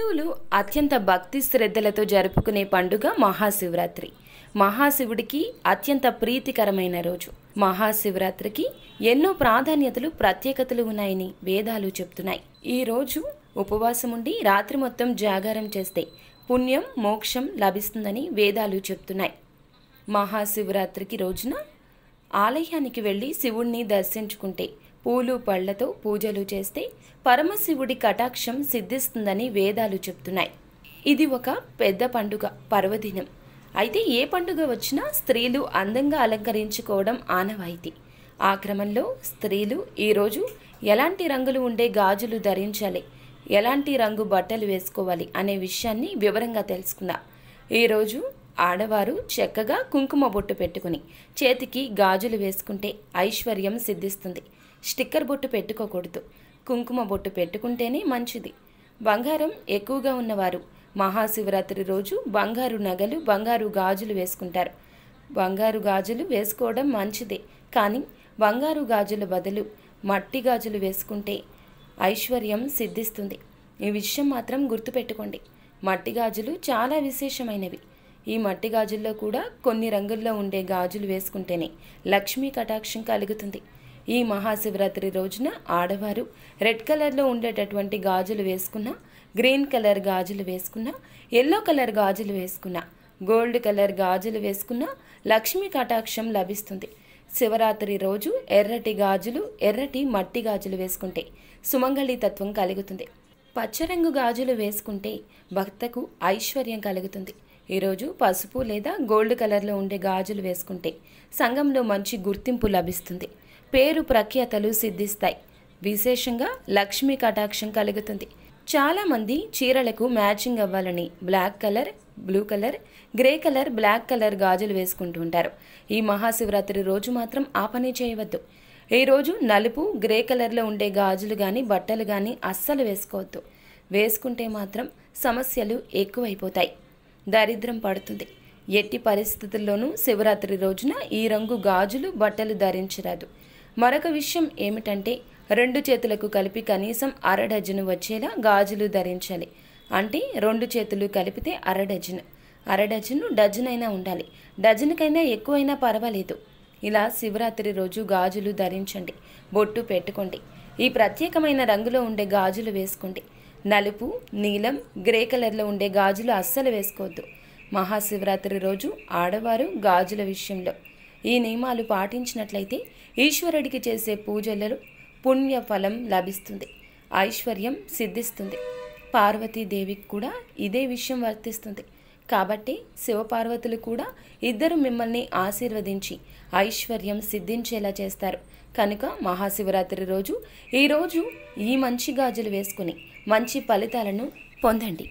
హిందువులు అత్యంత భక్తి శ్రద్ధలతో జరుపుకునే పండుగ మహాశివరాత్రి మహాశివుడికి అత్యంత ప్రీతికరమైన రోజు మహాశివరాత్రికి ఎన్నో ప్రాధాన్యతలు ప్రత్యేకతలు ఉన్నాయని వేదాలు చెప్తున్నాయి ఈ రోజు ఉపవాసం ఉండి రాత్రి మొత్తం జాగారం చేస్తే పుణ్యం మోక్షం లభిస్తుందని వేదాలు చెప్తున్నాయి మహాశివరాత్రికి రోజున ఆలయానికి వెళ్ళి శివుణ్ణి దర్శించుకుంటే పూలు పళ్లతో పూజలు చేస్తే పరమశివుడి కటాక్షం సిద్ధిస్తుందని వేదాలు చెప్తున్నాయి ఇది ఒక పెద్ద పండుగ పర్వదినం అయితే ఏ పండుగ వచ్చినా స్త్రీలు అందంగా అలంకరించుకోవడం ఆనవాయితీ ఆ క్రమంలో స్త్రీలు ఈరోజు ఎలాంటి రంగులు ఉండే గాజులు ధరించాలి ఎలాంటి రంగు బట్టలు వేసుకోవాలి అనే విషయాన్ని వివరంగా తెలుసుకుందాం ఈరోజు ఆడవారు చక్కగా కుంకుమ బొట్టు పెట్టుకుని చేతికి గాజులు వేసుకుంటే ఐశ్వర్యం సిద్ధిస్తుంది స్టిక్కర్ బొట్టు పెట్టుకోకూడదు కుంకుమ బొట్టు పెట్టుకుంటేనే మంచిది బంగారం ఎక్కువగా ఉన్నవారు మహాశివరాత్రి రోజు బంగారు నగలు బంగారు గాజులు వేసుకుంటారు బంగారు గాజులు వేసుకోవడం మంచిదే కానీ బంగారు గాజుల బదులు మట్టి గాజులు వేసుకుంటే ఐశ్వర్యం సిద్ధిస్తుంది ఈ విషయం మాత్రం గుర్తుపెట్టుకోండి మట్టి గాజులు చాలా విశేషమైనవి ఈ మట్టి గాజుల్లో కూడా కొన్ని రంగుల్లో ఉండే గాజులు వేసుకుంటేనే లక్ష్మీ కటాక్షం కలుగుతుంది ఈ మహాశివరాత్రి రోజున ఆడవారు రెడ్ కలర్లో ఉండేటటువంటి గాజులు వేసుకున్న గ్రీన్ కలర్ గాజులు వేసుకున్న ఎల్లో కలర్ గాజులు వేసుకున్న గోల్డ్ కలర్ గాజులు వేసుకున్న లక్ష్మీ కటాక్షం లభిస్తుంది శివరాత్రి రోజు ఎర్రటి గాజులు ఎర్రటి మట్టి గాజులు వేసుకుంటే సుమంగళి తత్వం కలుగుతుంది పచ్చరంగు గాజులు వేసుకుంటే భక్తకు ఐశ్వర్యం కలుగుతుంది ఈరోజు పసుపు లేదా గోల్డ్ కలర్లో ఉండే గాజులు వేసుకుంటే సంఘంలో మంచి గుర్తింపు లభిస్తుంది పేరు ప్రఖ్యాతలు సిద్ధిస్తాయి విశేషంగా లక్ష్మీ కటాక్షం కలుగుతుంది చాలామంది చీరలకు మ్యాచింగ్ అవ్వాలని black colour blue colour grey colour black colour గాజులు వేసుకుంటూ ఉంటారు ఈ మహాశివరాత్రి రోజు మాత్రం ఆ పని చేయవద్దు ఈ రోజు నలుపు గ్రే కలర్లో ఉండే గాజులు కానీ బట్టలు కానీ అస్సలు వేసుకోవద్దు వేసుకుంటే మాత్రం సమస్యలు ఎక్కువైపోతాయి దరిద్రం పడుతుంది ఎట్టి పరిస్థితుల్లోనూ శివరాత్రి రోజున ఈ రంగు గాజులు బట్టలు ధరించరాదు మరొక విషయం ఏమిటంటే రెండు చేతులకు కలిపి కనీసం అర డజను వచ్చేలా గాజులు ధరించాలి అంటే రెండు చేతులు కలిపితే అర డజను అర డజను ఉండాలి డజన్కైనా ఎక్కువైనా పర్వాలేదు ఇలా శివరాత్రి రోజు గాజులు ధరించండి బొట్టు పెట్టుకోండి ఈ ప్రత్యేకమైన రంగులో ఉండే గాజులు వేసుకోండి నలుపు నీలం గ్రే కలర్లో ఉండే గాజులు అస్సలు వేసుకోవద్దు మహాశివరాత్రి రోజు ఆడవారు గాజుల విషయంలో ఈ నియమాలు పాటించినట్లయితే ఈశ్వరుడికి చేసే పూజలలో పుణ్య ఫలం లభిస్తుంది ఐశ్వర్యం సిద్ధిస్తుంది పార్వతీదేవికి కూడా ఇదే విషయం వర్తిస్తుంది కాబట్టి శివపార్వతులు కూడా ఇద్దరు మిమ్మల్ని ఆశీర్వదించి ఐశ్వర్యం సిద్ధించేలా చేస్తారు కనుక మహాశివరాత్రి రోజు ఈరోజు ఈ మంచి గాజులు వేసుకుని మంచి ఫలితాలను పొందండి